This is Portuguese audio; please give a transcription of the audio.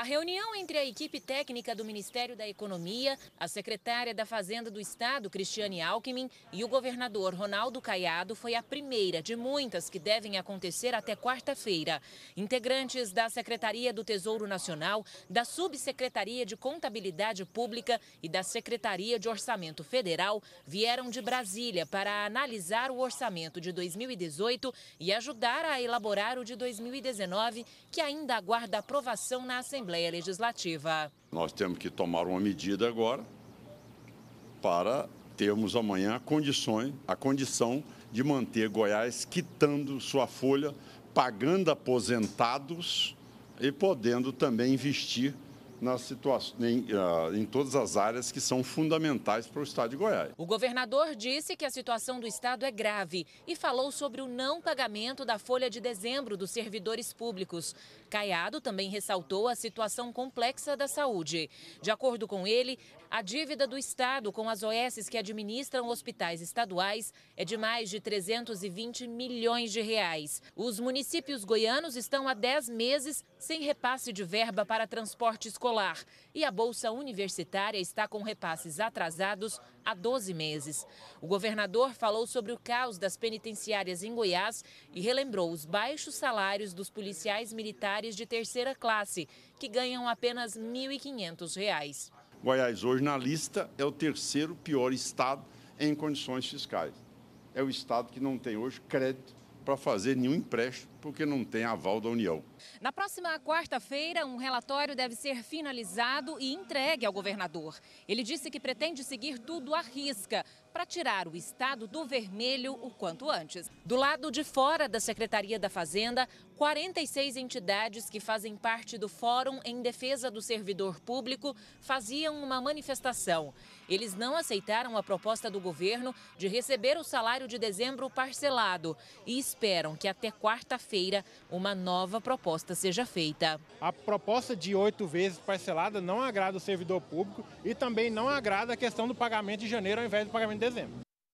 A reunião entre a equipe técnica do Ministério da Economia, a secretária da Fazenda do Estado, Cristiane Alckmin, e o governador Ronaldo Caiado foi a primeira de muitas que devem acontecer até quarta-feira. Integrantes da Secretaria do Tesouro Nacional, da Subsecretaria de Contabilidade Pública e da Secretaria de Orçamento Federal vieram de Brasília para analisar o orçamento de 2018 e ajudar a elaborar o de 2019, que ainda aguarda aprovação na Assembleia. Assembleia Legislativa. Nós temos que tomar uma medida agora para termos amanhã a condição, a condição de manter Goiás quitando sua folha, pagando aposentados e podendo também investir nas situações, em, uh, em todas as áreas que são fundamentais para o estado de Goiás. O governador disse que a situação do estado é grave e falou sobre o não pagamento da folha de dezembro dos servidores públicos. Caiado também ressaltou a situação complexa da saúde. De acordo com ele, a dívida do estado com as OSs que administram hospitais estaduais é de mais de 320 milhões de reais. Os municípios goianos estão há 10 meses sem repasse de verba para transporte escolar escolar e a bolsa universitária está com repasses atrasados há 12 meses. O governador falou sobre o caos das penitenciárias em Goiás e relembrou os baixos salários dos policiais militares de terceira classe, que ganham apenas R$ 1.500. Goiás hoje na lista é o terceiro pior estado em condições fiscais. É o estado que não tem hoje crédito para fazer nenhum empréstimo porque não tem aval da União. Na próxima quarta-feira, um relatório deve ser finalizado e entregue ao governador. Ele disse que pretende seguir tudo à risca para tirar o estado do vermelho o quanto antes. Do lado de fora da Secretaria da Fazenda, 46 entidades que fazem parte do Fórum em Defesa do Servidor Público faziam uma manifestação. Eles não aceitaram a proposta do governo de receber o salário de dezembro parcelado e esperam que até quarta-feira quinta-feira uma nova proposta seja feita. A proposta de oito vezes parcelada não agrada o servidor público e também não agrada a questão do pagamento de janeiro ao invés do pagamento de dezembro.